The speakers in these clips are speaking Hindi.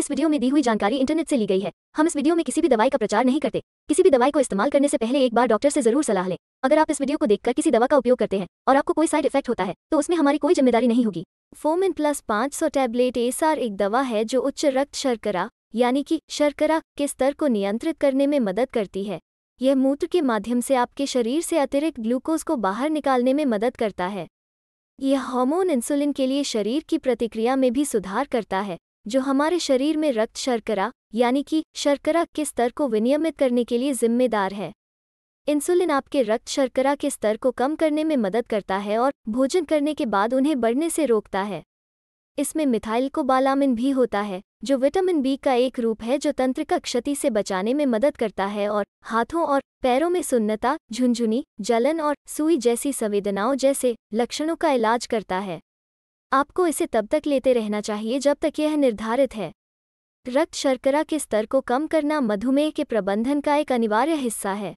इस वीडियो में दी हुई जानकारी इंटरनेट से ली गई है हम इस वीडियो में किसी भी दवाई का प्रचार नहीं करते किसी भी दवाई को इस्तेमाल करने से पहले एक बार डॉक्टर से जरूर सलाह लें अगर आप इस वीडियो को देखकर किसी दवा का उपयोग करते हैं और आपको कोई साइड इफेक्ट होता है तो उसमें हमारी कोई जिम्मेदारी नहीं होगी फोमिन प्लस पाँच सौ टैबलेट एसआर एक दवा है जो उच्च रक्त शर्करा यानी कि शर्करा के स्तर को नियंत्रित करने में मदद करती है यह मूत्र के माध्यम से आपके शरीर से अतिरिक्त ग्लूकोज को बाहर निकालने में मदद करता है यह हार्मोन इंसुलिन के लिए शरीर की प्रतिक्रिया में भी सुधार करता है जो हमारे शरीर में रक्त शर्करा यानी कि शर्करा के स्तर को विनियमित करने के लिए जिम्मेदार है इंसुलिन आपके रक्त शर्करा के स्तर को कम करने में मदद करता है और भोजन करने के बाद उन्हें बढ़ने से रोकता है इसमें मिथाइल को बालामिन भी होता है जो विटामिन बी का एक रूप है जो तंत्रिका क्षति से बचाने में मदद करता है और हाथों और पैरों में सुन्नता झुंझुनी जलन और सुई जैसी संवेदनाओं जैसे लक्षणों का इलाज करता है आपको इसे तब तक लेते रहना चाहिए जब तक यह निर्धारित है रक्त शर्करा के स्तर को कम करना मधुमेह के प्रबंधन का एक अनिवार्य हिस्सा है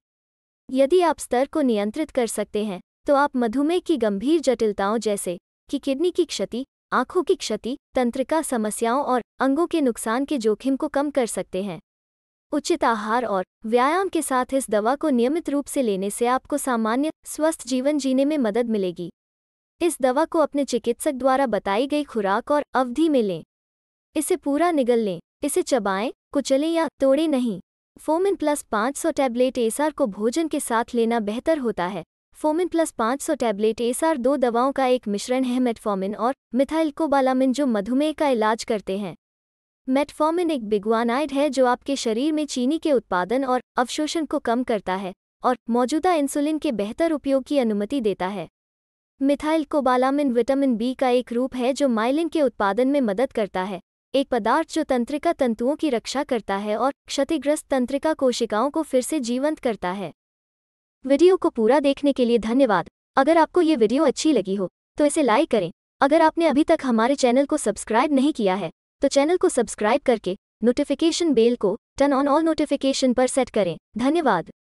यदि आप स्तर को नियंत्रित कर सकते हैं तो आप मधुमेह की गंभीर जटिलताओं जैसे कि किडनी की क्षति आंखों की क्षति तंत्रिका समस्याओं और अंगों के नुकसान के जोखिम को कम कर सकते हैं उचित आहार और व्यायाम के साथ इस दवा को नियमित रूप से लेने से आपको सामान्य स्वस्थ जीवन जीने में मदद मिलेगी इस दवा को अपने चिकित्सक द्वारा बताई गई खुराक और अवधि में लें इसे पूरा निगल लें इसे चबाएं कुचलें या तोड़ें नहीं फोमिन प्लस 500 टैबलेट एसआर को भोजन के साथ लेना बेहतर होता है फोमिन प्लस 500 टैबलेट एसआर दो दवाओं का एक मिश्रण है मेटफॉमिन और मिथाइलकोबालामिन जो मधुमेह का इलाज करते हैं मेटफॉमिन एक बिगवानाइड है जो आपके शरीर में चीनी के उत्पादन और अवशोषण को कम करता है और मौजूदा इंसुलिन के बेहतर उपयोग की अनुमति देता है मिथाइल कोबालामिन विटामिन बी का एक रूप है जो माइलिन के उत्पादन में मदद करता है एक पदार्थ जो तंत्रिका तंतुओं की रक्षा करता है और क्षतिग्रस्त तंत्रिका कोशिकाओं को फिर से जीवंत करता है वीडियो को पूरा देखने के लिए धन्यवाद अगर आपको ये वीडियो अच्छी लगी हो तो इसे लाइक करें अगर आपने अभी तक हमारे चैनल को सब्सक्राइब नहीं किया है तो चैनल को सब्सक्राइब करके नोटिफिकेशन बेल को टर्न ऑन ऑल नोटिफिकेशन पर सेट करें धन्यवाद